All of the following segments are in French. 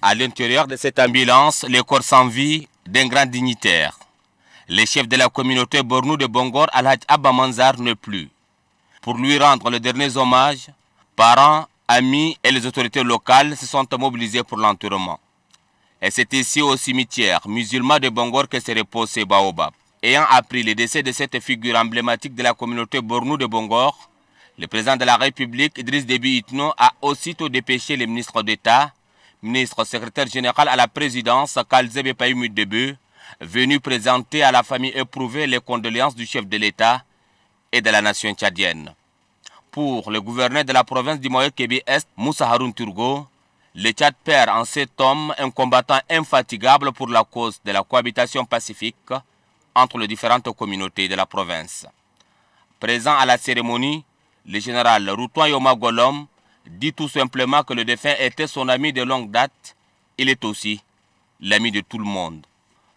À l'intérieur de cette ambulance, le corps sans vie d'un grand dignitaire. Le chef de la communauté Bornou de Bongor, Alhaj Abba Manzar, ne plus. Pour lui rendre le dernier hommage, parents, amis et les autorités locales se sont mobilisés pour l'entourement. Et c'est ici au cimetière musulman de Bongor que se repose ce baobab. Ayant appris le décès de cette figure emblématique de la communauté Bornou de Bongor, le président de la République, Idriss Déby Itno, a aussitôt dépêché les ministres d'État ministre secrétaire général à la présidence, Kalzebe Payumi venu présenter à la famille éprouvée les condoléances du chef de l'État et de la nation tchadienne. Pour le gouverneur de la province du Moyen-Kébé-Est, Moussa Haroun Turgo, le Tchad perd en cet homme un combattant infatigable pour la cause de la cohabitation pacifique entre les différentes communautés de la province. Présent à la cérémonie, le général Routouan Yoma Golom, dit tout simplement que le défunt était son ami de longue date, il est aussi l'ami de tout le monde.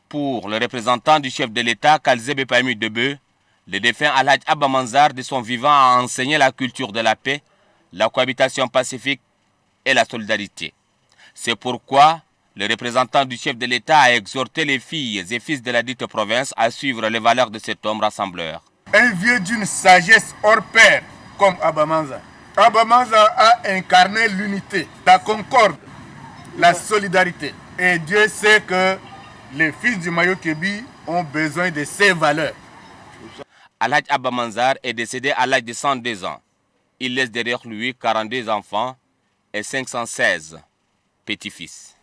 Pour le représentant du chef de l'État, Kalzeb Pami Debeu, le défunt Alhaj Abamanzar de son vivant a enseigné la culture de la paix, la cohabitation pacifique et la solidarité. C'est pourquoi le représentant du chef de l'État a exhorté les filles et fils de la dite province à suivre les valeurs de cet homme rassembleur. Un vieux d'une sagesse hors pair comme Abamanzar, Abamanza a incarné l'unité, la concorde, la solidarité. Et Dieu sait que les fils du Mayo Kebi ont besoin de ces valeurs. Alhaj Abamanzar est décédé à l'âge de 102 ans. Il laisse derrière lui 42 enfants et 516 petits-fils.